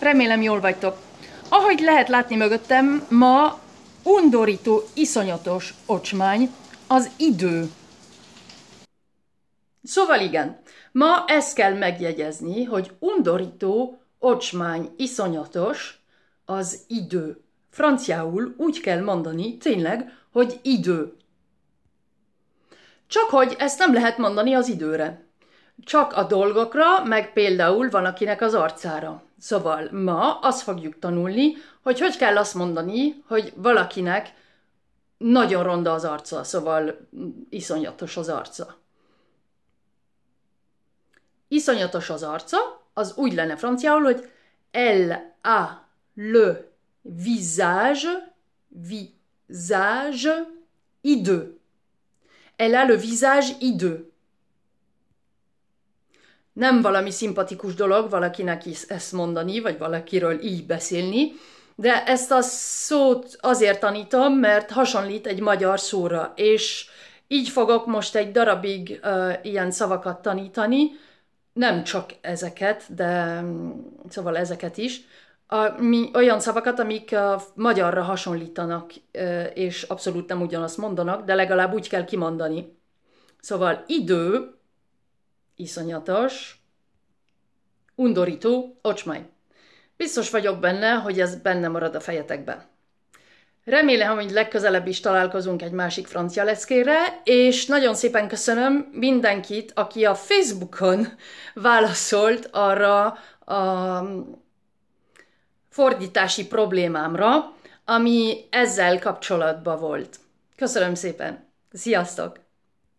Remélem jól vagytok. Ahogy lehet látni mögöttem, ma undorító, iszonyatos ocsmány az idő. Szóval igen, ma ezt kell megjegyezni, hogy undorító, ocsmány, iszonyatos az idő. Franciául úgy kell mondani tényleg, hogy idő. Csak hogy ezt nem lehet mondani az időre. Csak a dolgokra, meg például van akinek az arcára. Szóval ma azt fogjuk tanulni, hogy hogy kell azt mondani, hogy valakinek nagyon ronda az arca, szóval iszonyatos az arca. Iszonyatos az arca, az úgy lenne franciául, hogy elle a le visage, visage idő. Elle a le visage idő nem valami szimpatikus dolog valakinek is ezt mondani, vagy valakiről így beszélni, de ezt a szót azért tanítom, mert hasonlít egy magyar szóra, és így fogok most egy darabig uh, ilyen szavakat tanítani, nem csak ezeket, de mm, szóval ezeket is, a, mi, olyan szavakat, amik a magyarra hasonlítanak, és abszolút nem ugyanazt mondanak, de legalább úgy kell kimondani. Szóval idő, Iszonyatos. Undorító, ocsmány. Biztos vagyok benne, hogy ez benne marad a fejetekben. Remélem, hogy legközelebb is találkozunk egy másik francia leckére, és nagyon szépen köszönöm mindenkit, aki a Facebookon válaszolt arra a fordítási problémámra, ami ezzel kapcsolatban volt. Köszönöm szépen! Sziasztok!